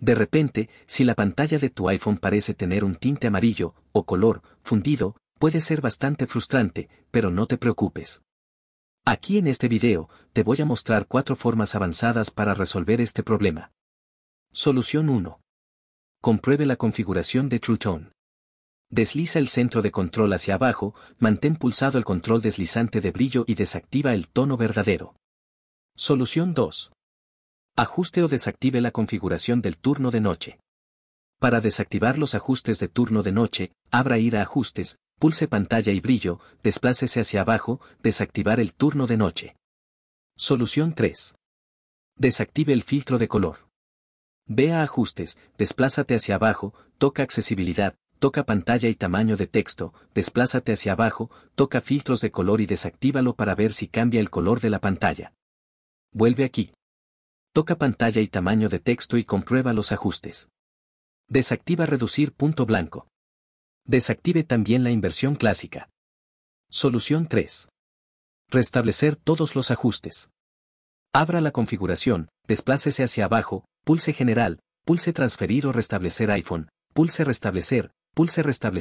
De repente, si la pantalla de tu iPhone parece tener un tinte amarillo o color fundido, puede ser bastante frustrante, pero no te preocupes. Aquí en este video, te voy a mostrar cuatro formas avanzadas para resolver este problema. Solución 1. Compruebe la configuración de Tone. Desliza el centro de control hacia abajo, mantén pulsado el control deslizante de brillo y desactiva el tono verdadero. Solución 2. Ajuste o desactive la configuración del turno de noche. Para desactivar los ajustes de turno de noche, abra ir a Ajustes, pulse Pantalla y brillo, desplácese hacia abajo, Desactivar el turno de noche. Solución 3. Desactive el filtro de color. Ve a Ajustes, desplázate hacia abajo, toca Accesibilidad, toca Pantalla y tamaño de texto, desplázate hacia abajo, toca Filtros de color y desactívalo para ver si cambia el color de la pantalla. Vuelve aquí. Toca pantalla y tamaño de texto y comprueba los ajustes. Desactiva reducir punto blanco. Desactive también la inversión clásica. Solución 3. Restablecer todos los ajustes. Abra la configuración, desplácese hacia abajo, pulse General, pulse Transferir o Restablecer iPhone, pulse Restablecer, pulse Restablecer.